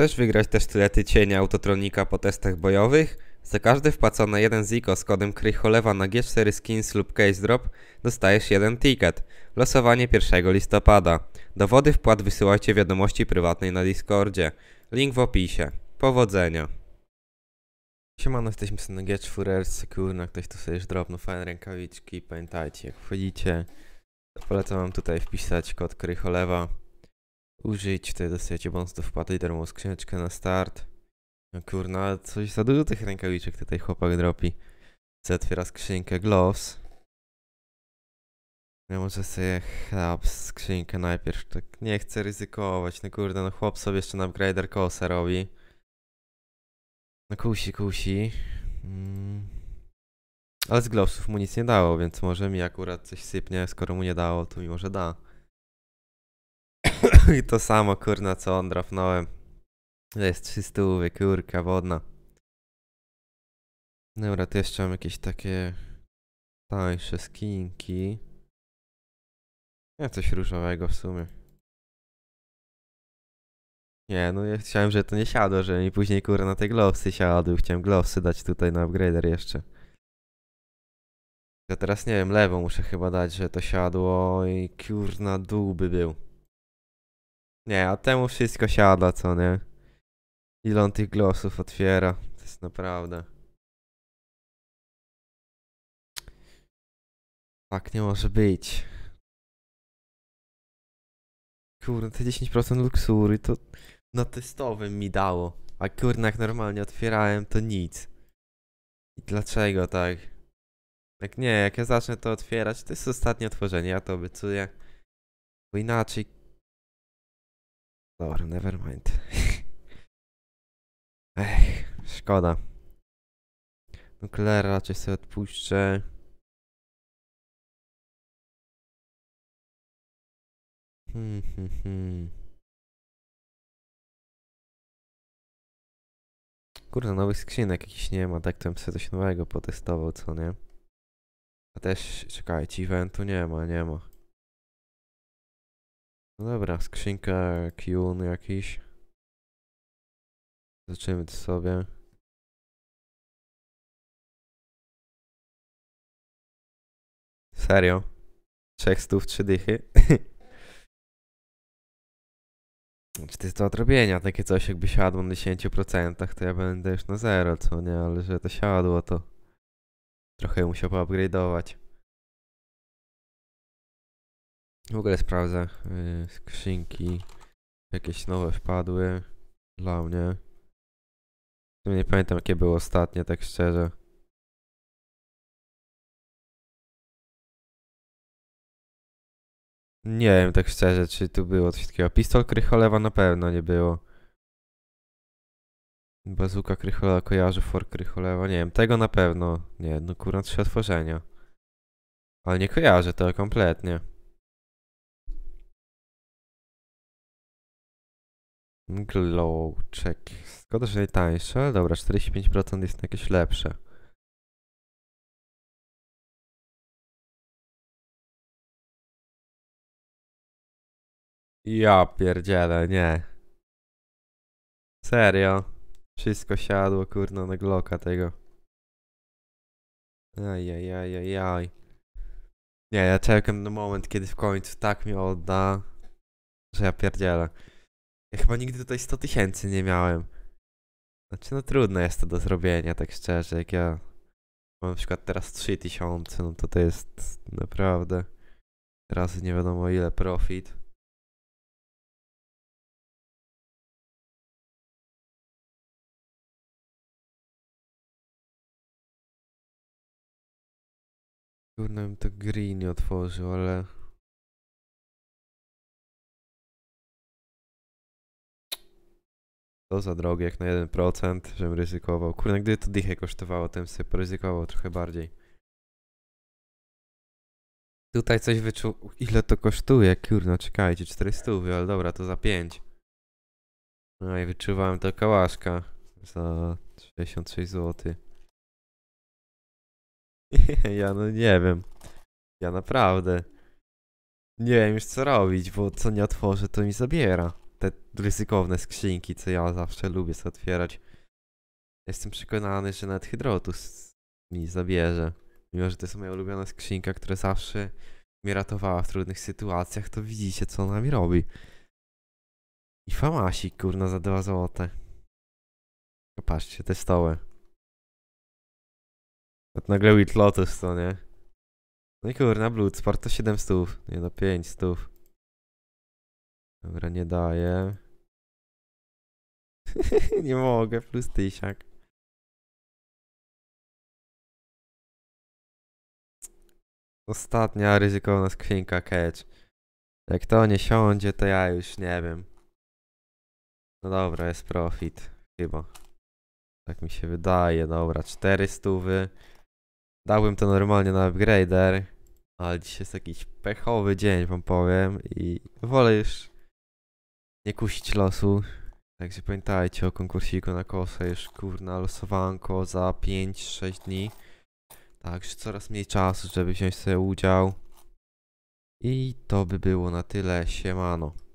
Chcesz wygrać testylety cienia autotronika po testach bojowych? Za każdy wpłacony jeden ziko z kodem Krycholewa na G4 Skins lub Case Drop dostajesz jeden ticket. Losowanie 1 listopada. Dowody wpłat wysyłajcie wiadomości prywatnej na Discordzie. Link w opisie. Powodzenia. Siemano, jesteśmy na G4 Secure, ktoś tu sobie już drobno fajne rękawiczki. Pamiętajcie, jak wchodzicie, to polecam wam tutaj wpisać kod Krycholewa użyć, wtedy dostajecie bonus do wpłaty i darmową skrzyneczkę na start. No kurna, coś za dużo tych rękawiczek tutaj chłopak dropi. Zatwiera skrzynkę gloves. Ja może sobie chlap skrzynkę najpierw, tak nie chcę ryzykować, no kurde, no chłop sobie jeszcze na upgrader kosa robi. No kusi, kusi. Mm. Ale z glossów mu nic nie dało, więc może mi akurat coś sypnie, skoro mu nie dało, to mi może da. i to samo, kurna, co on drafnąłem. To jest 300 kurka wodna. Dobra, to jeszcze mam jakieś takie tańsze skinki. Ja coś różowego w sumie. Nie, no ja chciałem, że to nie siadło, że mi później kurna na te glossy siadły. Chciałem glossy dać tutaj na upgrader jeszcze. Ja teraz nie wiem, lewą muszę chyba dać, że to siadło i kurna dół by był. Nie, a temu wszystko siada, co nie? Ile on tych głosów otwiera, to jest naprawdę. Tak nie może być. Kurde, te 10% luksury to na testowym mi dało. A kurde, jak normalnie otwierałem, to nic. I dlaczego tak? Jak nie, jak ja zacznę to otwierać, to jest ostatnie otworzenie, ja to obiecuję. Bo inaczej, Dobra, never mind. Ech, szkoda. Nuklear raczej sobie odpuszczę. Hmm, hmm, hmm. Kurde, nowych skrzynek jakiś nie ma, tak to bym sobie coś nowego potestował, co nie? A też, czekajcie, eventu nie ma, nie ma. No dobra, skrzynka Qun jakiś. Zobaczymy to sobie. Serio? Trzech stów, trzy dychy? Czy to jest do odrobienia? Takie coś jakby siadło na 10%, to ja będę już na zero, co nie? Ale że to siadło, to trochę musiał poupgrade'ować. W ogóle sprawdzę yy, skrzynki. Jakieś nowe wpadły dla mnie. Nie pamiętam jakie były ostatnie, tak szczerze. Nie wiem tak szczerze, czy tu było coś takiego. Pistol Krycholewa na pewno nie było. Bazuka Krycholewa kojarzy For Krycholewa. Nie wiem, tego na pewno. Nie, no kurna trzy otworzenia. Ale nie kojarzę to kompletnie. check. Skoda, że tańsze. Dobra, 45% jest jakieś lepsze. Ja pierdzielę, nie. Serio. Wszystko siadło, kurno, na gloka tego. Ajajajajaj. Nie, ja czekam na moment, kiedy w końcu tak mi odda, że ja pierdzielę. Ja chyba nigdy tutaj 100 tysięcy nie miałem. Znaczy, no trudne jest to do zrobienia, tak szczerze. Jak ja mam na przykład teraz 3000, no to to jest naprawdę razy nie wiadomo ile profit. Kurna bym to green otworzył, ale... To za drogie, jak na 1%, żebym ryzykował. Kurde, gdyby to dychę kosztowało, to bym sobie poryzykował trochę bardziej. Tutaj coś wyczuł. Ile to kosztuje? Kurno, czekajcie, 400, ale dobra, to za 5. No i wyczuwałem to kałaszka za 66 zł. ja no nie wiem. Ja naprawdę. Nie wiem już co robić, bo co nie otworzę, to mi zabiera te ryzykowne skrzynki, co ja zawsze lubię sobie otwierać. Jestem przekonany, że nawet Hydrotus mi zabierze. Mimo, że to jest moja ulubiona skrzynka, która zawsze mnie ratowała w trudnych sytuacjach, to widzicie, co ona mi robi. I famasik, kurna, za 2 złote. Popatrzcie, te stoły. Od nagle Whitlotus, to nie? No i kurna, Bloodsport to 7 stów, nie no, 5 stów. Dobra, nie daje. nie mogę, plus tysiak. Ostatnia ryzykowna skwinka, catch. Jak to nie siądzie, to ja już nie wiem. No dobra, jest profit. Chyba. Tak mi się wydaje. Dobra, stówy. Dałbym to normalnie na upgrader. Ale dziś jest jakiś pechowy dzień, wam powiem. I wolę już nie kusić losu. Także pamiętajcie o konkursiku na kosę, już kurna losowanko za 5-6 dni. Także coraz mniej czasu, żeby wziąć sobie udział. I to by było na tyle, siemano.